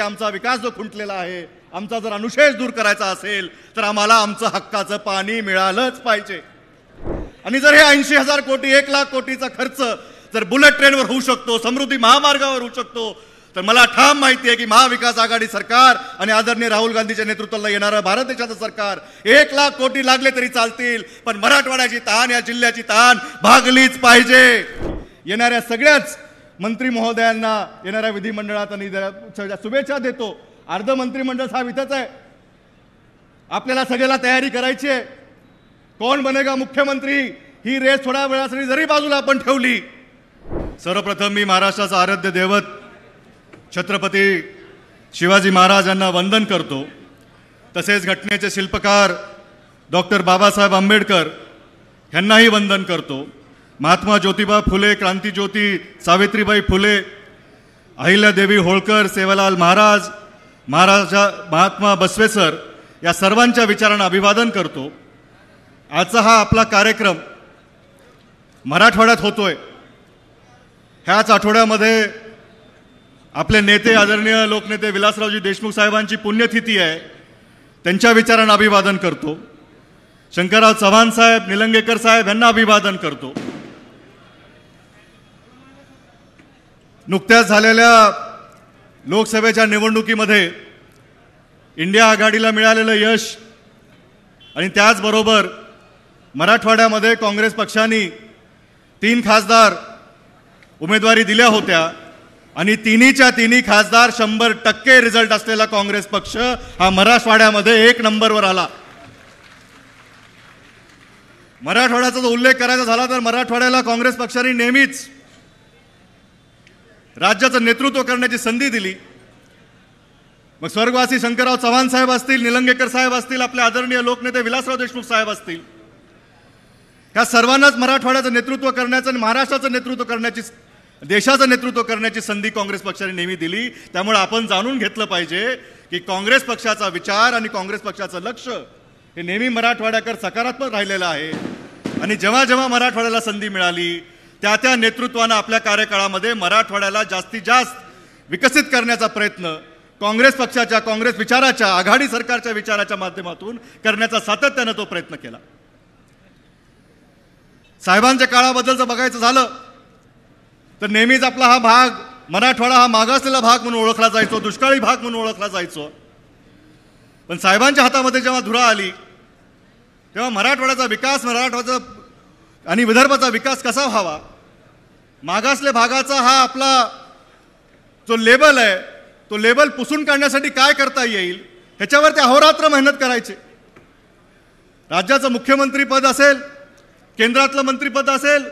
की आमचा विकास जो खुंटलेला आहे आमचा जर अनुशेष दूर करायचा असेल तर आम्हाला आमचं हक्काचं पाणी मिळालंच पाहिजे आणि जर हे ऐंशी हजार कोटी एक लाख कोटीचा खर्च जर बुलेट ट्रेनवर होऊ शकतो समृद्धी महामार्गावर होऊ शकतो तर मला ठाम माहिती आहे की महाविकास आघाडी सरकार आणि आदरणीय राहुल गांधीच्या नेतृत्वाला येणारं भारत देशाचं सरकार एक लाख कोटी लागले तरी चालतील पण मराठवाड्याची तहान या जिल्ह्याची तहान भागलीच पाहिजे येणाऱ्या सगळ्याच मंत्री महोदयांना येणाऱ्या विधिमंडळात आणि शुभेच्छा देतो अर्ध मंत्रिमंडळ हा इथंच आहे आपल्याला सगळ्याला तयारी करायची आहे कोण बनेगा मुख्यमंत्री ही रेस थोड्या वेळासाठी जरी बाजूला आपण ठेवली सर्वप्रथम मी महाराष्ट्राचं आराध्य दैवत छत्रपती शिवाजी महाराज यांना वंदन करतो तसेच घटनेचे शिल्पकार डॉक्टर बाबासाहेब आंबेडकर यांनाही वंदन करतो महात्मा ज्योतिबा फुले क्रांतीज्योती सावित्रीबाई फुले अहिल्यादेवी होळकर सेवालाल महाराज महाराजा महात्मा बसवेसर या सर्वांच्या विचारांना अभिवादन करतो आजचा हा आपला कार्यक्रम मराठवाड्यात होतोय ह्याच आठवड्यामध्ये आपले नेते आदरणीय लोकनेते विलासरावजी देशमुख साहेबांची पुण्यतिथी आहे त्यांच्या विचारांना अभिवादन करतो शंकरराव चव्हाण साहेब निलंगेकर साहेब यांना अभिवादन करतो नुकत्याच झालेल्या लोकसभेच्या निवडणुकीमध्ये इंडिया आघाडीला मिळालेलं यश आणि त्याचबरोबर मराठवाड्यामध्ये काँग्रेस पक्षाने तीन खासदार उमेदवारी दिल्या होत्या आणि तिन्हीच्या तिन्ही खासदार शंभर टक्के रिझल्ट असलेला काँग्रेस पक्ष हा मराठवाड्यामध्ये एक नंबरवर आला मराठवाड्याचा जर उल्लेख करायचा झाला तर मराठवाड्याला काँग्रेस पक्षाने नेहमीच राज्याचं नेतृत्व करण्याची संधी दिली मग स्वर्गवासी शंकरराव चव्हाण साहेब असतील निलंगेकर साहेब असतील आपले आदरणीय लोकनेते विलासराव देशमुख साहेब असतील ह्या सर्वांनाच मराठवाड्याचं नेतृत्व करण्याचं आणि महाराष्ट्राचं नेतृत्व करण्याची देशाचं नेतृत्व करण्याची संधी काँग्रेस पक्षाने नेहमी दिली त्यामुळे आपण जाणून घेतलं पाहिजे की काँग्रेस पक्षाचा विचार आणि काँग्रेस पक्षाचं लक्ष हे नेहमी मराठवाड्याकर सकारात्मक राहिलेलं आहे आणि जेव्हा जेव्हा मराठवाड्याला संधी मिळाली त्या त्या नेतृत्वानं आपल्या कार्यकाळामध्ये मराठवाड्याला जास्तीत जास्त विकसित करण्याचा प्रयत्न काँग्रेस पक्षाच्या काँग्रेस विचाराच्या आघाडी सरकारच्या विचाराच्या माध्यमातून करण्याचा सातत्यानं तो प्रयत्न केला साहेबांच्या काळाबद्दल जर बघायचं झालं तर नेहमीच आपला हा भाग मराठवाडा हा मागासलेला भाग म्हणून ओळखला जायचो दुष्काळी भाग म्हणून ओळखला जायचो पण साहेबांच्या हातामध्ये जेव्हा धुरा आली तेव्हा मराठवाड्याचा विकास मराठवाड्याचा आणि विदर्भाचा विकास कसा व्हावा मागासले भागाचा हा आपला जो लेबल आहे तो लेबल पुसून काढण्यासाठी काय करता येईल ह्याच्यावर ते अहोरात्र मेहनत करायचे राज्याचं मुख्यमंत्रीपद असेल केंद्रातलं मंत्रीपद असेल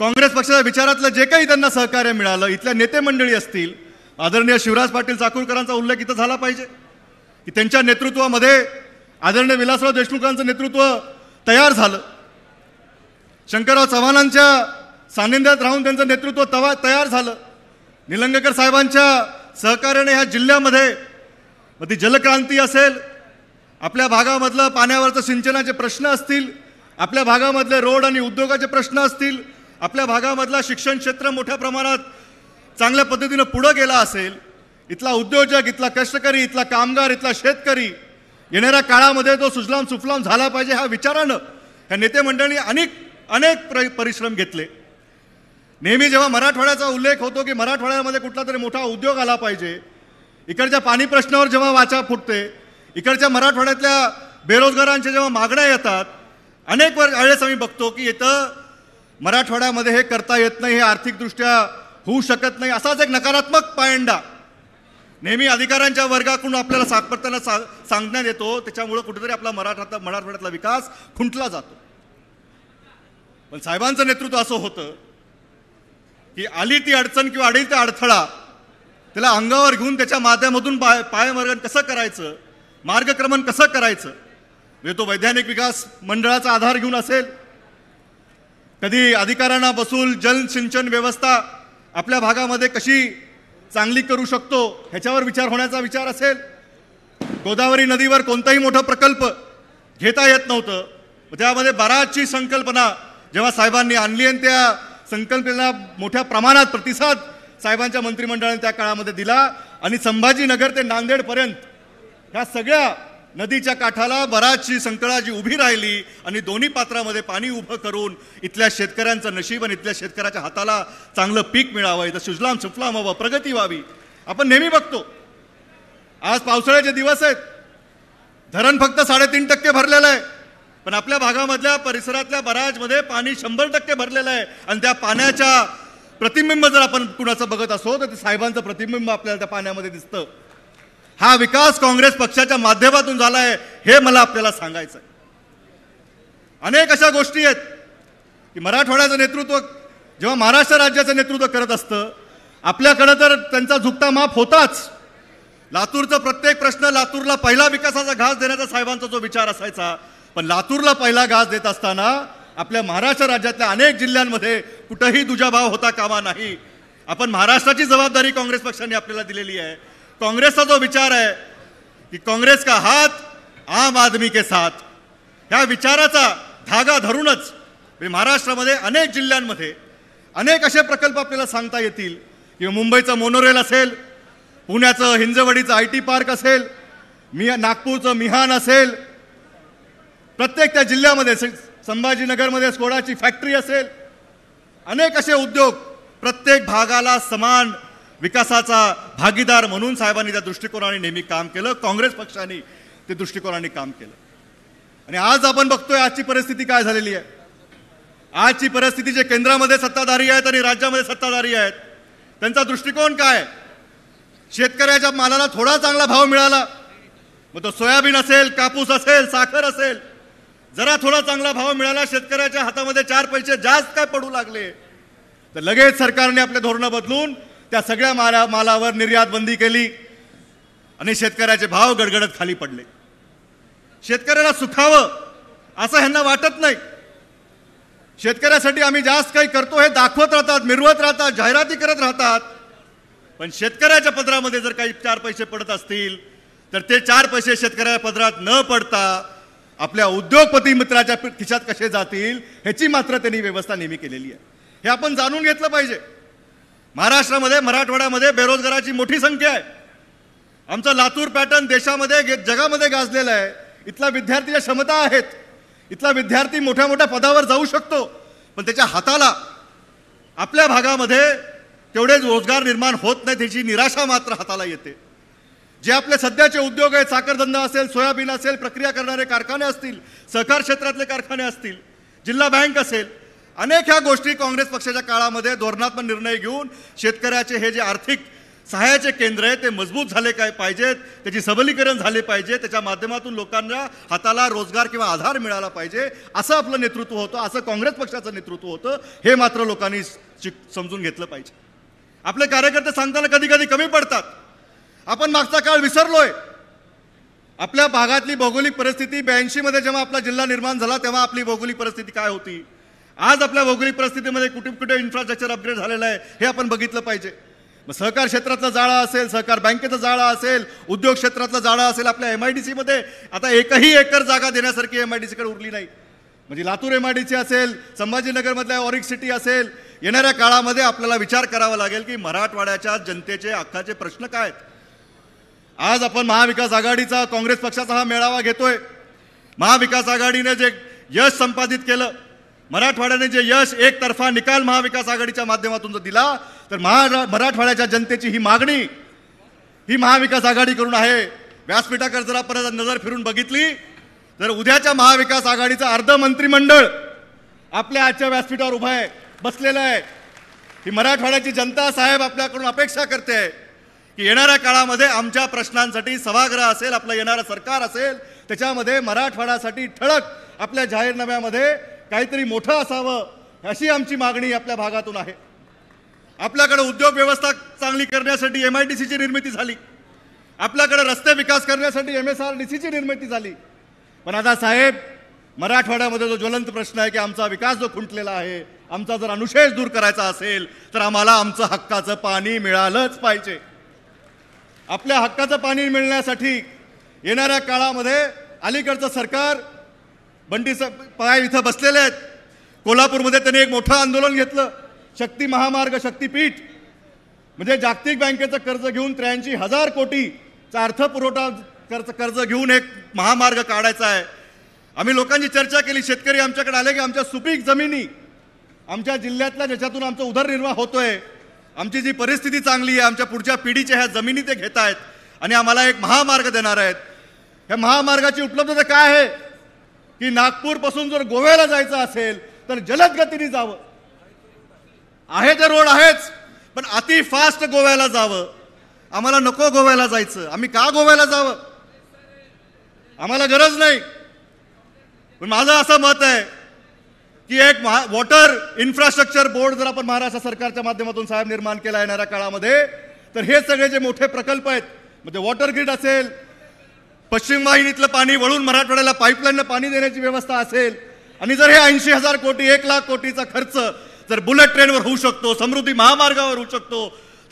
काँग्रेस पक्षाच्या विचारातलं जे काही त्यांना सहकार्य मिळालं इथल्या नेते मंडळी असतील आदरणीय शिवराज पाटील चाकूरकरांचा उल्लेख इथं झाला पाहिजे की त्यांच्या नेतृत्वामध्ये आदरणीय विलासराव देशमुखांचं नेतृत्व तयार झालं शंकरराव चव्हाणांच्या सानिध्यात राहून त्यांचं नेतृत्व तवा तयार झालं निलंगेकर साहेबांच्या सहकार्याने ह्या जिल्ह्यामध्ये मग ती जलक्रांती असेल आपल्या भागामधलं पाण्यावरचं सिंचनाचे प्रश्न असतील आपल्या भागामधले रोड आणि उद्योगाचे प्रश्न असतील आपल्या भागामधला शिक्षण क्षेत्र मोठ्या प्रमाणात चांगल्या पद्धतीनं पुढं गेला असेल इथला उद्योजक इथला कष्टकरी इथला कामगार इथला शेतकरी येणाऱ्या काळामध्ये तो सुजलाम सुफलाम झाला पाहिजे ह्या विचारानं ह्या नेते मंडळी अनेक अनेक प्र परिश्रम घेतले नेहमी जेव्हा मराठवाड्याचा उल्लेख होतो की मराठवाड्यामध्ये कुठला तरी मोठा उद्योग आला पाहिजे इकडच्या पाणी प्रश्नावर जेव्हा वाचा फुटते इकडच्या मराठवाड्यातल्या बेरोजगारांच्या जेव्हा मागण्या येतात अनेक वेळेस आम्ही बघतो की इथं मराठवाड्यामध्ये हे करता येत नाही हे आर्थिकदृष्ट्या होऊ शकत नाही असाच एक नकारात्मक पायंडा नेहमी अधिकाऱ्यांच्या वर्गाकडून आपल्याला सापडताना सा सांगण्यात येतो त्याच्यामुळं कुठेतरी आपला मराठा मराठवाड्यातला विकास खुंटला जातो पण साहेबांचं नेतृत्व असं होतं की आली ती अडचण किंवा आडील अडथळा त्याला अंगावर घेऊन त्याच्या माध्यमातून पाय पायमार्गन कसं करायचं मार्गक्रमण कसं करायचं म्हणजे तो वैज्ञानिक विकास मंडळाचा आधार घेऊन असेल कधी अधिकाऱ्यांना बसून जलसिंचन व्यवस्था आपल्या भागामध्ये कशी चांगली करू शकतो ह्याच्यावर विचार होण्याचा विचार असेल गोदावरी नदीवर कोणताही मोठा प्रकल्प घेता येत नव्हतं त्यामध्ये बराचशी संकल्पना जेव्हा साहेबांनी आणली आणि त्या संकल्पना मोठ्या प्रमाणात प्रतिसाद साहेबांच्या मंत्रिमंडळाने त्या काळामध्ये दिला आणि संभाजीनगर ते नांदेडपर्यंत ह्या सगळ्या नदीच्या काठाला बराचशी जी उभी राहिली आणि दोन्ही पात्रामध्ये पाणी उभं करून इथल्या शेतकऱ्यांचं नशीब आणि इथल्या शेतकऱ्याच्या हाताला चांगलं पीक मिळावं इथं सुजलाम सुफलाम व्हावं प्रगती व्हावी आपण नेहमी बघतो आज पावसाळ्याचे दिवस आहेत धरण फक्त साडेतीन टक्के भरलेलं आहे पण आपल्या भागामधल्या परिसरातल्या बराजमध्ये पाणी शंभर टक्के भरलेलं आहे आणि त्या पाण्याच्या प्रतिबिंब जर आपण कुणाचं बघत असो तर साहेबांचं प्रतिबिंब आपल्याला त्या पाण्यामध्ये दिसतं हा विकास काँग्रेस पक्षाच्या माध्यमातून झाला आहे हे मला आपल्याला सांगायचं आहे अनेक अशा गोष्टी आहेत की मराठवाड्याचं नेतृत्व जेव्हा महाराष्ट्र राज्याचं नेतृत्व करत असतं आपल्याकडं तर त्यांचा झुकता माफ होताच लातूरचा प्रत्येक प्रश्न लातूरला पहिला विकासाचा घास देण्याचा साहेबांचा जो विचार असायचा पण लातूरला पहिला गाज देत असताना आपल्या महाराष्ट्र राज्यातल्या अनेक जिल्ह्यांमध्ये कुठंही दुजाभाव होता कामा नाही आपण महाराष्ट्राची जबाबदारी काँग्रेस पक्षाने आपल्याला दिलेली आहे काँग्रेसचा जो विचार आहे की काँग्रेस का हात आम आदमी के साथ ह्या विचाराचा धागा धरूनच म्हणजे महाराष्ट्रामध्ये अनेक जिल्ह्यांमध्ये अनेक असे प्रकल्प आपल्याला सांगता येतील किंवा मुंबईचं मोनोरेल असेल पुण्याचं हिंजवडीचं आय टी पार्क असेल मी नागपूरचं मिहान असेल प्रत्येक त्या जिल्ह्यामध्ये संभाजीनगरमध्ये स्कोडाची फॅक्टरी असेल अनेक असे उद्योग प्रत्येक भागाला समान विकासाचा भागीदार म्हणून साहेबांनी त्या दृष्टिकोनाने नेहमी काम केलं काँग्रेस पक्षाने ते दृष्टिकोनाने काम केलं आणि आज आपण बघतोय आजची परिस्थिती काय झालेली आहे आजची परिस्थिती जे केंद्रामध्ये सत्ताधारी आहेत आणि राज्यामध्ये सत्ताधारी आहेत त्यांचा दृष्टिकोन काय शेतकऱ्याच्या मालाला थोडा चांगला भाव मिळाला मग तो सोयाबीन असेल कापूस असेल साखर असेल जरा थोडा चांगला भाव मिळाला शेतकऱ्याच्या हातामध्ये चार पैसे जास्त काय पडू लागले तर लगेच सरकारने आपले धोरणं बदलून त्या सगळ्या माला मालावर निर्यात बंदी केली आणि शेतकऱ्याचे भाव गडगडत खाली पडले शेतकऱ्याला सुखावं असं ह्यांना वाटत नाही शेतकऱ्यासाठी आम्ही जास्त काही करतो हे दाखवत राहतात मिरवत राहतात जाहिराती करत राहतात पण शेतकऱ्याच्या पदरामध्ये जर काही चार पैसे पडत असतील तर ते चार पैसे शेतकऱ्याच्या पदरात न पडता आपल्या उद्योगपती मित्राच्या खिशात कसे जातील ह्याची मात्र त्यांनी व्यवस्था नेहमी केलेली आहे हे आपण जाणून घेतलं पाहिजे महाराष्ट्रामध्ये मराठवाड्यामध्ये बेरोजगाराची मोठी संख्या आहे आमचा लातूर पॅटर्न देशामध्ये जगामध्ये गाजलेलं आहे इथला विद्यार्थीच्या क्षमता आहेत इथला विद्यार्थी मोठ्या मोठ्या पदावर जाऊ शकतो पण त्याच्या हाताला आपल्या भागामध्ये तेवढेच रोजगार निर्माण होत नाही त्याची निराशा मात्र हाताला येते जे आपले सध्याचे उद्योग आहेत साखरधंदा असेल सोयाबीन असेल प्रक्रिया करणारे कारखाने असतील सहकार क्षेत्रातले कारखाने असतील जिल्हा बँक असेल अनेक ह्या गोष्टी काँग्रेस पक्षाच्या काळामध्ये धोरणात्मक निर्णय घेऊन शेतकऱ्याचे हे जे आर्थिक सहाय्याचे केंद्र आहे ते मजबूत झाले काय पाहिजेत त्याची सबलीकरण झाले पाहिजे त्याच्या माध्यमातून लोकांना हाताला रोजगार किंवा आधार मिळाला पाहिजे असं आपलं नेतृत्व होतं असं काँग्रेस पक्षाचं नेतृत्व होतं हे मात्र लोकांनी समजून घेतलं पाहिजे आपले कार्यकर्ते सांगताना कधी कधी कमी पडतात आपण मागचा काळ विसरलोय आपल्या भागातली भौगोलिक परिस्थिती ब्याऐंशीमध्ये जेव्हा आपला जिल्हा निर्माण झाला तेव्हा आपली भौगोलिक परिस्थिती काय होती आज आपल्या भौगोलिक परिस्थितीमध्ये कुठे कुठे इन्फ्रास्ट्रक्चर अपग्रेड झालेलं आहे हे आपण बघितलं पाहिजे मग सहकार क्षेत्रातलं जाळं असेल सहकार बँकेचं जाळं असेल उद्योग क्षेत्रातलं जाळं असेल आपल्या एम आय डी सीमध्ये आता एकही एकर जागा देण्यासारखी एम आय डी सीकडे उरली नाही म्हणजे Latur M I D C असेल संभाजीनगरमधल्या ऑरिक सिटी असेल येणाऱ्या काळामध्ये आपल्याला विचार करावा लागेल की मराठवाड्याच्या जनतेचे अख्खाचे प्रश्न काय आहेत आज आपण महाविकास आघाडीचा काँग्रेस पक्षाचा हा मेळावा घेतोय महाविकास आघाडीने जे यश संपादित केलं मराठवाड्याने जे यश एकतर्फा निकाल महाविकास आघाडीच्या माध्यमातून जर दिला तर महा मराठवाड्याच्या जनतेची ही मागणी ही महाविकास आघाडीकडून आहे व्यासपीठाकडे जरा परत नजर फिरून बघितली तर उद्याच्या महाविकास आघाडीचं अर्ध मंत्रिमंडळ आपल्या आजच्या व्यासपीठावर उभं आहे बसलेलं आहे ही मराठवाड्याची जनता साहेब आपल्याकडून अपेक्षा करते आहे की येणाऱ्या काळामध्ये आमच्या प्रश्नांसाठी सभागृह असेल आपलं येणारं सरकार असेल त्याच्यामध्ये मराठवाड्यासाठी ठळक आपल्या जाहीरनाम्यामध्ये काहीतरी मोठं असावं अशी आमची मागणी आपल्या भागातून आहे आपल्याकडे उद्योग व्यवस्था चांगली करण्यासाठी एम आय डी सीची निर्मिती झाली आपल्याकडे रस्ते विकास करण्यासाठी एम एस आर डी सीची निर्मिती झाली पण आता साहेब मराठवाड्यामध्ये जो ज्वलंत प्रश्न आहे की आमचा विकास जो खुंटलेला आहे आमचा जर अनुशेष दूर करायचा असेल तर आम्हाला आमचं हक्काचं पाणी मिळालंच पाहिजे आपल्या हक्काचं पाणी मिळण्यासाठी येणाऱ्या काळामध्ये अलीकडचं सरकार बंडीस पाय इथं बसलेले आहेत कोल्हापूरमध्ये त्यांनी एक मोठं आंदोलन घेतलं शक्ती महामार्ग शक्तीपीठ म्हणजे जागतिक बँकेचं कर्ज घेऊन त्र्याऐंशी हजार कोटीचा अर्थपुरवठा कर्ज कर्ज घेऊन एक महामार्ग काढायचा आहे आम्ही लोकांची चर्चा केली शेतकरी आमच्याकडे आले की आमच्या सुपीक जमिनी आमच्या जिल्ह्यातल्या ज्याच्यातून आमचा उदरनिर्वाह होतोय आमची जी परिस्थिती चांगली आहे आमच्या पुढच्या पिढीच्या ह्या जमिनी ते घेत आहेत आणि आम्हाला एक महामार्ग देणार आहेत ह्या महामार्गाची उपलब्धता काय आहे की नागपूरपासून जर गोव्याला जायचं असेल तर जलद गतीने जावं आहे ते रोड आहेच पण अति फास्ट गोव्याला जावं आम्हाला नको गोव्याला जायचं आम्ही का गोव्याला जावं आम्हाला गरज नाही पण माझं असं मत आहे की एक महा वॉटर इन्फ्रास्ट्रक्चर बोर्ड जर आपण महाराष्ट्र सरकारच्या माध्यमातून साहेब निर्माण केला येणाऱ्या काळामध्ये तर हे सगळे जे मोठे प्रकल्प आहेत म्हणजे वॉटर ग्रीड असेल पश्चिम वाहिनीतलं पाणी वळून मराठवाड्याला पाईपलाईनला पाणी देण्याची व्यवस्था असेल आणि जर हे ऐंशी हजार कोटी एक लाख कोटीचा खर्च जर बुलेट ट्रेनवर होऊ शकतो समृद्धी महामार्गावर होऊ शकतो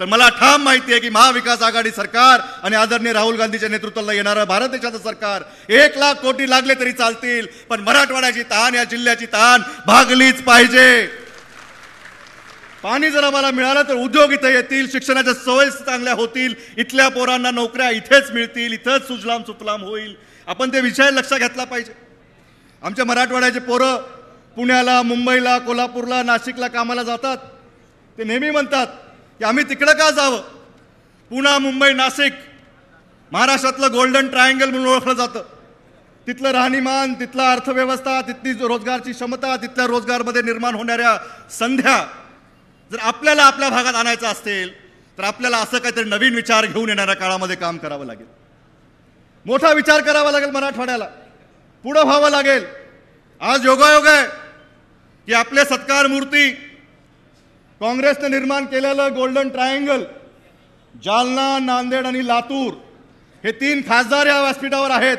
तर मला ठाम माहिती आहे की महाविकास आघाडी सरकार आणि आदरणीय राहुल गांधीच्या नेतृत्वाला येणारं भारत देशाचं सरकार एक लाख कोटी लागले तरी चालतील पण मराठवाड्याची तहान या जिल्ह्याची तहान भागलीच पाहिजे पाणी जर आम्हाला मिळालं तर उद्योग इथे येतील शिक्षणाच्या सवयी चांगल्या होतील इथल्या पोरांना नोकऱ्या इथेच मिळतील इथंच सुजलाम सुफलाम होईल आपण ते विषय लक्षात घेतला पाहिजे आमच्या मराठवाड्याचे पोरं पुण्याला मुंबईला कोल्हापूरला नाशिकला कामाला जातात ते नेहमी म्हणतात की आम्ही तिकडं का जावं पुणा मुंबई नाशिक महाराष्ट्रातलं गोल्डन ट्रायंगल म्हणून ओळखलं जातं तिथलं राहणीमान तिथला अर्थव्यवस्था तिथली रोजगारची क्षमता तिथल्या रोजगारमध्ये निर्माण होणाऱ्या संध्या जर आपल्याला आपल्या भागात आणायचं असेल तर आपल्याला असं काहीतरी नवीन विचार घेऊन येणाऱ्या काळामध्ये काम करावं लागेल मोठा विचार करावा लागेल मराठवाड्याला पुढं व्हावं लागेल आज योगायोग आहे की आपले सत्कार मूर्ती काँग्रेसनं निर्माण केलेलं गोल्डन ट्रायंगल जालना नांदेड आणि लातूर हे तीन खासदार या व्यासपीठावर आहेत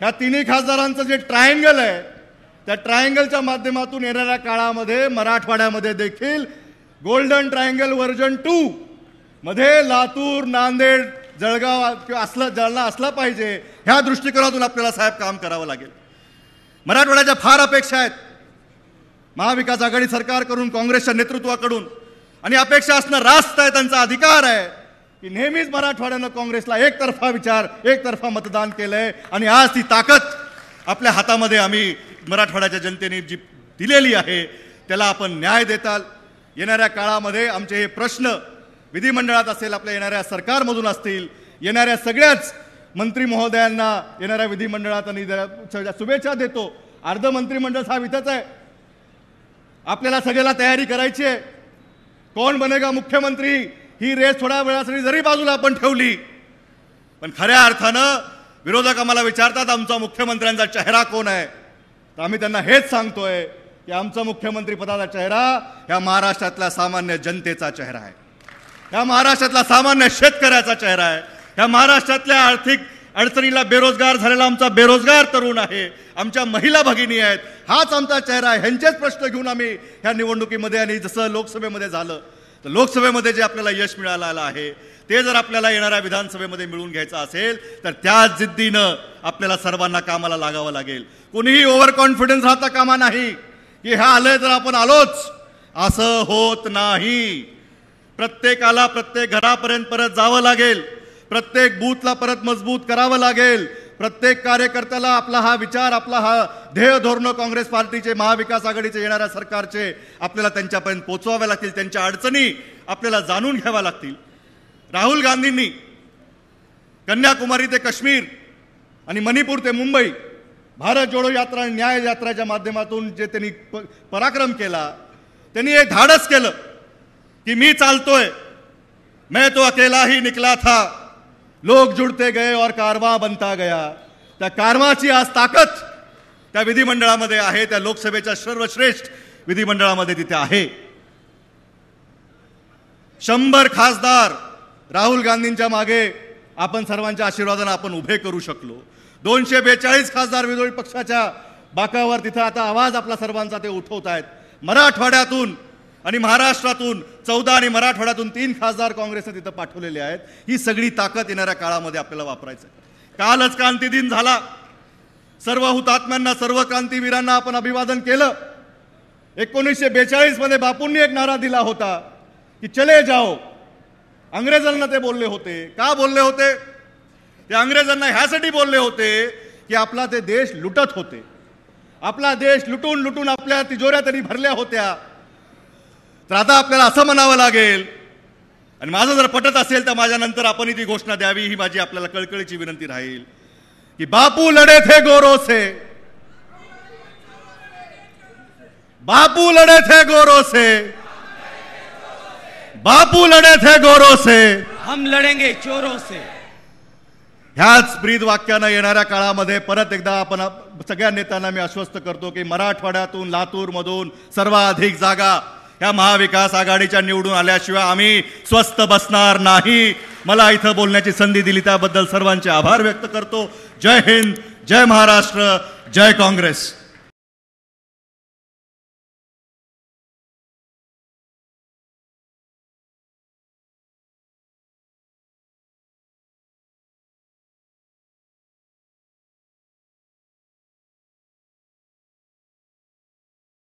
ह्या तिन्ही खासदारांचं जे ट्रायंगल आहे त्या ट्रायंगलच्या माध्यमातून येणाऱ्या काळामध्ये मराठवाड्यामध्ये देखील गोल्डन ट्रायंगल व्हर्जन टू मध्ये लातूर नांदेड जळगाव असलं जालना असला पाहिजे ह्या दृष्टिकोनातून आपल्याला साहेब काम करावं लागेल मराठवाड्याच्या फार अपेक्षा आहेत महाविकास आघाडी सरकारकडून काँग्रेसच्या नेतृत्वाकडून आणि अपेक्षा असणं रास्त आहे त्यांचा अधिकार आहे की नेहमीच मराठवाड्यानं काँग्रेसला एकतर्फा विचार एकतर्फा मतदान केलंय आणि आज ती ताकद आपल्या हातामध्ये आम्ही मराठवाड्याच्या जनतेने जी दिलेली आहे त्याला आपण न्याय देताल येणाऱ्या काळामध्ये आमचे हे प्रश्न विधिमंडळात असेल आपल्या येणाऱ्या सरकारमधून असतील येणाऱ्या सगळ्याच मंत्री महोदयांना येणाऱ्या विधिमंडळात आणि शुभेच्छा देतो अर्ध मंत्रिमंडळ हा इथंच आहे आपल्याला सगळ्याला तयारी करायची आहे कोण बनेगा मुख्यमंत्री ही रेस थोड्या वेळासाठी जरी बाजूला आपण ठेवली पण खऱ्या अर्थानं विरोधक आम्हाला विचारतात आमचा मुख्यमंत्र्यांचा चेहरा कोण आहे तर आम्ही त्यांना हेच सांगतोय की आमचा मुख्यमंत्री पदाचा चेहरा ह्या महाराष्ट्रातल्या सामान्य जनतेचा चेहरा आहे ह्या महाराष्ट्रातला सामान्य शेतकऱ्याचा चेहरा आहे ह्या महाराष्ट्रातल्या आर्थिक अडचणीला बेरोजगार झालेला आमचा बेरोजगार तरुण आहे आमच्या महिला भगिनी आहेत हाच आमचा चेहरा आहे ह्यांचेच प्रश्न घेऊन आम्ही ह्या निवडणुकीमध्ये आणि जसं लोकसभेमध्ये झालं तर लोकसभेमध्ये जे आपल्याला यश मिळालं आहे ते जर आपल्याला येणाऱ्या विधानसभेमध्ये मिळून घ्यायचं असेल तर त्या जिद्दीनं आपल्याला सर्वांना कामाला लागावं लागेल कोणीही ओव्हर कॉन्फिडन्स राहता कामा नाही की ह्या आलंय तर आपण आलोच असं होत नाही प्रत्येकाला प्रत्येक घरापर्यंत परत जावं लागेल प्रत्येक बूथला परत मजबूत करावं लागेल प्रत्येक कार्यकर्त्याला आपला हा विचार आपला हा ध्येय धोरणं काँग्रेस पार्टीचे महाविकास आघाडीचे येणाऱ्या सरकारचे आपल्याला त्यांच्यापर्यंत पोचवाव्या लागतील त्यांच्या अडचणी आपल्याला जाणून घ्याव्या लागतील राहुल गांधींनी कन्याकुमारी ते काश्मीर आणि मणिपूर ते मुंबई भारत जोडो यात्रा आणि न्याय यात्राच्या माध्यमातून जे त्यांनी प पराक्रम केला त्यांनी हे धाडस केलं की मी चालतोय मैं तो अकेला ही निकला था लोक जुड़ते गए और कारवा बनता गया त्या कारवाची आज ताकद त्या विधिमंडळामध्ये आहे त्या लोकसभेच्या सर्वश्रेष्ठ विधिमंडळामध्ये तिथे आहे शंभर खासदार राहुल गांधींच्या मागे आपण सर्वांच्या आशीर्वादाने आपण उभे करू शकलो दोनशे बेचाळीस खासदार विरोधी पक्षाच्या बाकावर तिथं आता आवाज आपला सर्वांचा ते उठवत आहेत मराठवाड्यातून आणि महाराष्ट्रातून चौदा आणि मराठवाड्यातून तीन खासदार काँग्रेसने तिथं पाठवलेले आहेत ही सगळी ताकद येणाऱ्या काळामध्ये आपल्याला वापरायचं कालच क्रांती दिन झाला सर्व हुतात्म्यांना सर्व क्रांतीवीरांना आपण अभिवादन केलं एकोणीसशे बेचाळीसमध्ये बापूंनी एक नारा दिला होता की चले जाओ अंग्रेजांना ते बोलले होते का बोलले होते ते अंग्रेजांना ह्यासाठी बोलले होते की आपला ते देश लुटत होते आपला देश लुटून लुटून आपल्या तिजोऱ्या तरी भरल्या होत्या तर आता आपल्याला असं म्हणावं लागेल आणि माझं जर पटत असेल तर माझ्यानंतर आपण ती घोषणा द्यावी ही माझी आपल्याला कळकळीची विनंती राहील की बापू लढे थे गोरो से बापू लढे थे गोरो से बापू लढे थे गोरो से हम लढेंगे चोरो से ह्याच ब्रीद वाक्यानं येणाऱ्या काळामध्ये परत एकदा आपण सगळ्या नेत्यांना मी आश्वस्त करतो की मराठवाड्यातून लातूरमधून सर्वाधिक जागा या महाविकास आघाडीच्या निवडून आल्याशिवाय आम्ही स्वस्त बसणार नाही मला इथं बोलण्याची संधी दिली त्याबद्दल सर्वांचे आभार व्यक्त करतो जय हिंद जय महाराष्ट्र जय काँग्रेस